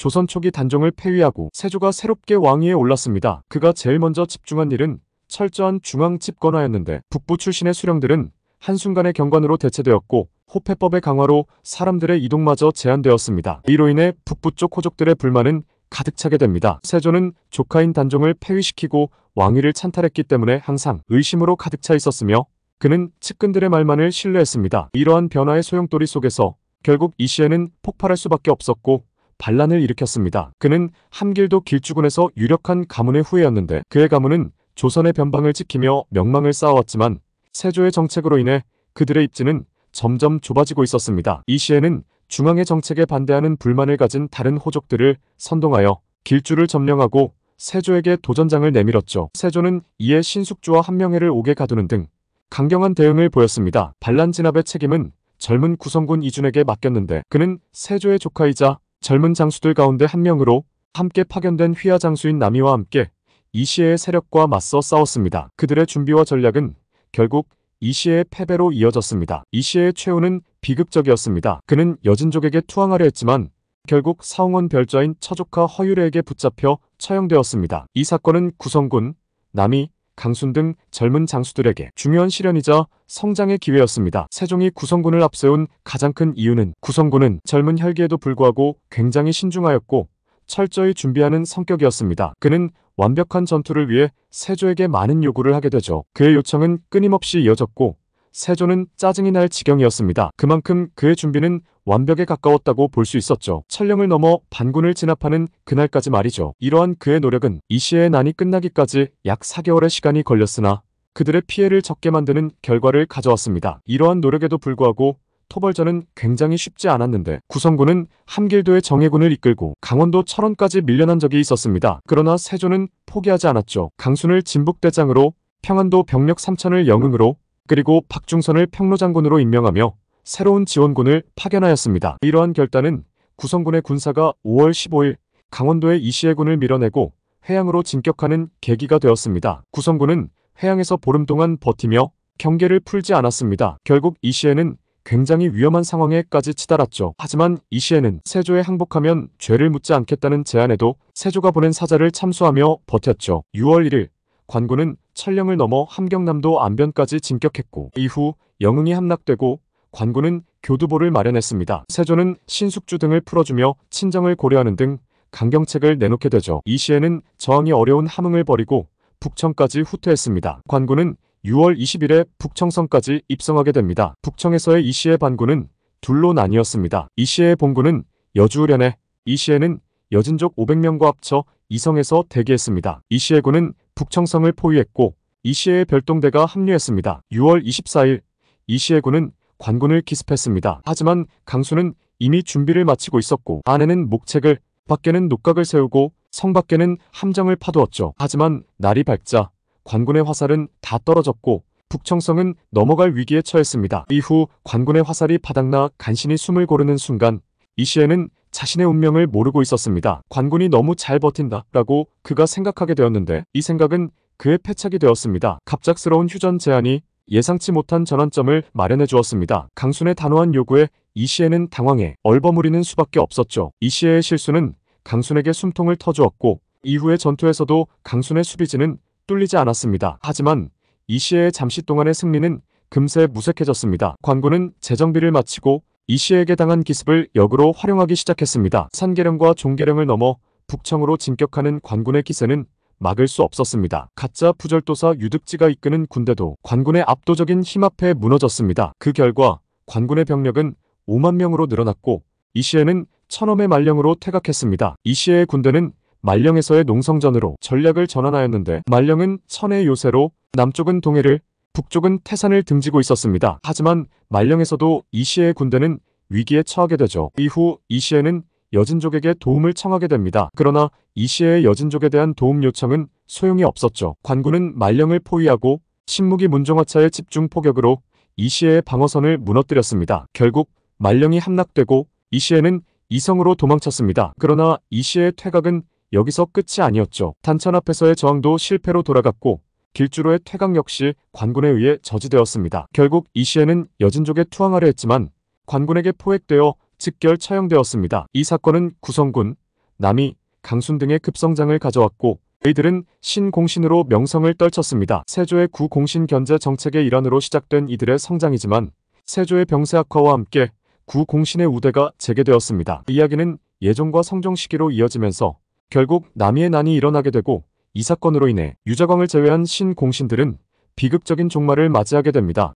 조선 초기 단종을 폐위하고 세조가 새롭게 왕위에 올랐습니다. 그가 제일 먼저 집중한 일은 철저한 중앙 집권화였는데 북부 출신의 수령들은 한순간의 경관으로 대체되었고 호패법의 강화로 사람들의 이동마저 제한되었습니다. 이로 인해 북부 쪽 호족들의 불만은 가득 차게 됩니다. 세조는 조카인 단종을 폐위시키고 왕위를 찬탈했기 때문에 항상 의심으로 가득 차 있었으며 그는 측근들의 말만을 신뢰했습니다. 이러한 변화의 소용돌이 속에서 결국 이시에는 폭발할 수밖에 없었고 반란을 일으켰습니다. 그는 함길도 길주군에서 유력한 가문의 후예였는데 그의 가문은 조선의 변방을 지키며 명망을 쌓아왔지만 세조의 정책으로 인해 그들의 입지는 점점 좁아지고 있었습니다. 이 시에는 중앙의 정책에 반대하는 불만을 가진 다른 호족들을 선동하여 길주를 점령하고 세조에게 도전장을 내밀었죠. 세조는 이에 신숙주와 한명회를 오게 가두는 등 강경한 대응을 보였습니다. 반란 진압의 책임은 젊은 구성군 이준에게 맡겼는데 그는 세조의 조카이자 젊은 장수들 가운데 한 명으로 함께 파견된 휘하 장수인 남이와 함께 이시의 세력과 맞서 싸웠습니다. 그들의 준비와 전략은 결국 이시의 패배로 이어졌습니다. 이시의 최후는 비극적이었습니다. 그는 여진족에게 투항하려 했지만 결국 사홍원 별자인 처조카 허유래에게 붙잡혀 처형되었습니다. 이 사건은 구성군, 남이, 강순 등 젊은 장수들에게 중요한 시련이자 성장의 기회였습니다. 세종이 구성군을 앞세운 가장 큰 이유는 구성군은 젊은 혈기에도 불구하고 굉장히 신중하였고 철저히 준비하는 성격이었습니다. 그는 완벽한 전투를 위해 세조에게 많은 요구를 하게 되죠. 그의 요청은 끊임없이 이어졌고 세조는 짜증이 날 지경이었습니다. 그만큼 그의 준비는 완벽에 가까웠다고 볼 수 있었죠. 철령을 넘어 반군을 진압하는 그날까지 말이죠. 이러한 그의 노력은 이시의 난이 끝나기까지 약 4개월의 시간이 걸렸으나 그들의 피해를 적게 만드는 결과를 가져왔습니다. 이러한 노력에도 불구하고 토벌전은 굉장히 쉽지 않았는데 구성군은 함길도의 정예군을 이끌고 강원도 철원까지 밀려난 적이 있었습니다. 그러나 세조는 포기하지 않았죠. 강순을 진북대장으로 평안도 병력 3천을 영흥으로 그리고 박중선을 평로장군으로 임명하며 새로운 지원군을 파견하였습니다. 이러한 결단은 구성군의 군사가 5월 15일 강원도의 이시해 군을 밀어내고 해양으로 진격하는 계기가 되었습니다. 구성군은 해양에서 보름 동안 버티며 경계를 풀지 않았습니다. 결국 이시해는 굉장히 위험한 상황에까지 치달았죠. 하지만 이시에는 세조에 항복하면 죄를 묻지 않겠다는 제안에도 세조가 보낸 사자를 참수하며 버텼죠. 6월 1일 관군은 철령을 넘어 함경남도 안변까지 진격했고 이후 영흥이 함락되고 관군은 교두보를 마련했습니다. 세조는 신숙주 등을 풀어주며 친정을 고려하는 등 강경책을 내놓게 되죠. 이 시에는 저항이 어려운 함흥을 버리고 북청까지 후퇴했습니다. 관군은 6월 20일에 북청성까지 입성하게 됩니다. 북청에서의 이시의 반군은 둘로 나뉘었습니다. 이시의 본군은 여주우련에 이시에는 여진족 500명과 합쳐 이성에서 대기했습니다. 이시의 군은 북청성을 포위했고 이시의 별동대가 합류했습니다. 6월 24일 이시의 군은 관군을 기습했습니다. 하지만 강수는 이미 준비를 마치고 있었고 안에는 목책을 밖에는 녹각을 세우고 성 밖에는 함정을 파두었죠. 하지만 날이 밝자 관군의 화살은 다 떨어졌고 북청성은 넘어갈 위기에 처했습니다. 이후 관군의 화살이 바닥나 간신히 숨을 고르는 순간 이시에는 자신의 운명을 모르고 있었습니다. 관군이 너무 잘 버틴다 라고 그가 생각하게 되었는데 이 생각은 그의 패착이 되었습니다. 갑작스러운 휴전 제안이 예상치 못한 전환점을 마련해 주었습니다. 강순의 단호한 요구에 이시에는 당황해 얼버무리는 수밖에 없었죠. 이시에의 실수는 강순에게 숨통을 터주었고 이후의 전투에서도 강순의 수비진은 뚫리지 않았습니다. 하지만 이시에의 잠시 동안의 승리는 금세 무색해졌습니다. 관군은 재정비를 마치고 이시에게 당한 기습을 역으로 활용하기 시작했습니다. 산계령과 종계령을 넘어 북청으로 진격하는 관군의 기세는 막을 수 없었습니다. 가짜 부절도사 유득지가 이끄는 군대도 관군의 압도적인 힘 앞에 무너졌습니다. 그 결과 관군의 병력은 5만 명으로 늘어났고 이시에는 천엄의 말령으로 퇴각했습니다. 이시에의 군대는 말령에서의 농성전으로 전략을 전환하였는데 말령은 천의 요새로 남쪽은 동해를 북쪽은 태산을 등지고 있었습니다. 하지만 말령에서도 이시의 군대는 위기에 처하게 되죠. 이후 이시에는 여진족에게 도움을 청하게 됩니다. 그러나 이시에 여진족에 대한 도움 요청은 소용이 없었죠. 관군은 말령을 포위하고 신무기 문종화차의 집중 포격으로 이시의 방어선을 무너뜨렸습니다. 결국 말령이 함락되고 이시에는 이성으로 도망쳤습니다. 그러나 이시의 퇴각은 여기서 끝이 아니었죠. 단천 앞에서의 저항도 실패로 돌아갔고 길주로의 퇴각 역시 관군에 의해 저지되었습니다. 결국 이시에는 여진족에 투항하려 했지만 관군에게 포획되어 즉결 처형되었습니다. 이 사건은 구성군, 남이, 강순 등의 급성장을 가져왔고 이들은 신공신으로 명성을 떨쳤습니다. 세조의 구공신 견제 정책의 일환으로 시작된 이들의 성장이지만 세조의 병세 악화와 함께 구공신의 우대가 재개되었습니다. 이야기는 예종과 성종 시기로 이어지면서 결국 남이의 난이 일어나게 되고 이 사건으로 인해 유자광을 제외한 신공신들은 비극적인 종말을 맞이하게 됩니다.